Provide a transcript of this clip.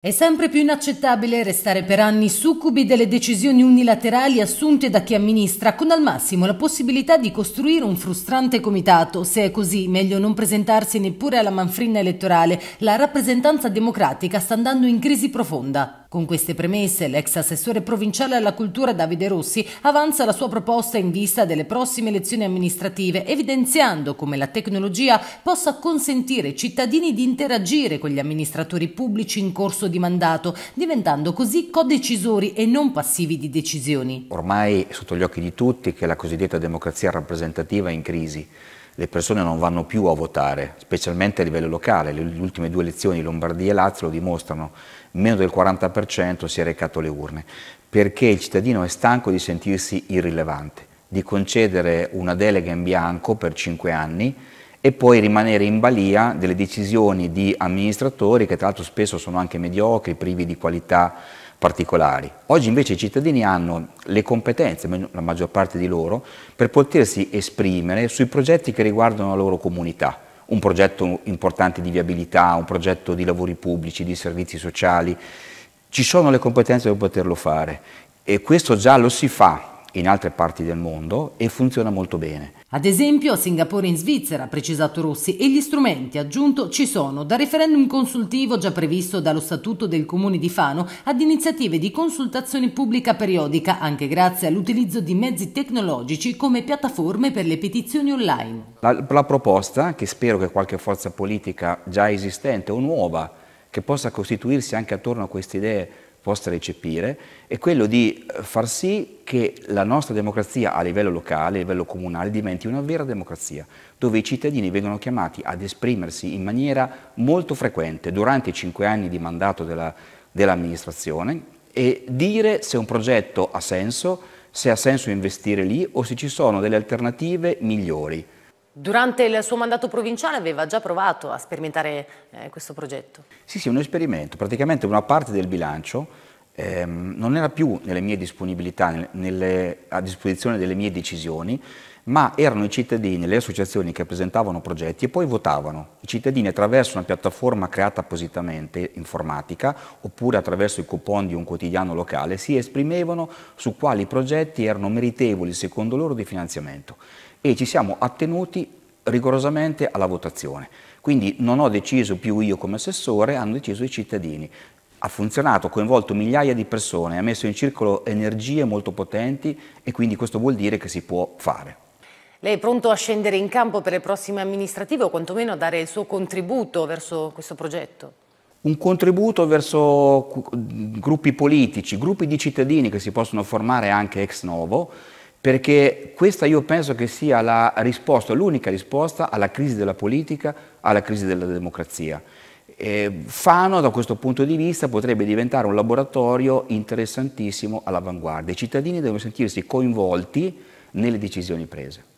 È sempre più inaccettabile restare per anni succubi delle decisioni unilaterali assunte da chi amministra, con al massimo la possibilità di costruire un frustrante comitato. Se è così, meglio non presentarsi neppure alla manfrina elettorale. La rappresentanza democratica sta andando in crisi profonda. Con queste premesse, l'ex assessore provinciale alla cultura Davide Rossi avanza la sua proposta in vista delle prossime elezioni amministrative, evidenziando come la tecnologia possa consentire ai cittadini di interagire con gli amministratori pubblici in corso di mandato, diventando così codecisori e non passivi di decisioni. Ormai è sotto gli occhi di tutti che la cosiddetta democrazia rappresentativa è in crisi le persone non vanno più a votare, specialmente a livello locale. Le, ultime due elezioni, Lombardia e Lazio, lo dimostrano, meno del 40% si è recato alle urne, perché il cittadino è stanco di sentirsi irrilevante, di concedere una delega in bianco per cinque anni e poi rimanere in balia delle decisioni di amministratori che tra l'altro spesso sono anche mediocri, privi di qualità particolari. Oggi invece i cittadini hanno le competenze, la maggior parte di loro, per potersi esprimere sui progetti che riguardano la loro comunità. Un progetto importante di viabilità, un progetto di lavori pubblici, di servizi sociali. Ci sono le competenze per poterlo fare e questo già lo si fa in altre parti del mondo e funziona molto bene. Ad esempio a Singapore e in Svizzera, ha precisato Rossi, e gli strumenti aggiunto ci sono, da referendum consultivo già previsto dallo Statuto del Comune di Fano ad iniziative di consultazione pubblica periodica, anche grazie all'utilizzo di mezzi tecnologici come piattaforme per le petizioni online. La, la proposta, che spero che qualche forza politica già esistente o nuova, che possa costituirsi anche attorno a queste idee possa recepire è quello di eh, far sì che la nostra democrazia a livello locale, a livello comunale, diventi una vera democrazia, dove i cittadini vengono chiamati ad esprimersi in maniera molto frequente durante i cinque anni di mandato dell'amministrazione e dire se un progetto ha senso, se ha senso investire lì o se ci sono delle alternative migliori. Durante il suo mandato provinciale aveva già provato a sperimentare eh, questo progetto. Sì, sì, un esperimento. Praticamente una parte del bilancio ehm, non era più nelle mie disponibilità, nelle, a disposizione delle mie decisioni, ma erano i cittadini, e le associazioni che presentavano progetti e poi votavano. I cittadini attraverso una piattaforma creata appositamente informatica oppure attraverso i coupon di un quotidiano locale si esprimevano su quali progetti erano meritevoli secondo loro di finanziamento e ci siamo attenuti rigorosamente alla votazione. Quindi non ho deciso più io come assessore, hanno deciso i cittadini. Ha funzionato, ha coinvolto migliaia di persone, ha messo in circolo energie molto potenti e quindi questo vuol dire che si può fare. Lei è pronto a scendere in campo per le prossime amministrative o quantomeno a dare il suo contributo verso questo progetto? Un contributo verso gruppi politici, gruppi di cittadini che si possono formare anche ex novo perché questa io penso che sia la risposta, l'unica risposta alla crisi della politica, alla crisi della democrazia. E eh, Fano da questo punto di vista potrebbe diventare un laboratorio interessantissimo all'avanguardia. I cittadini devono sentirsi coinvolti nelle decisioni prese.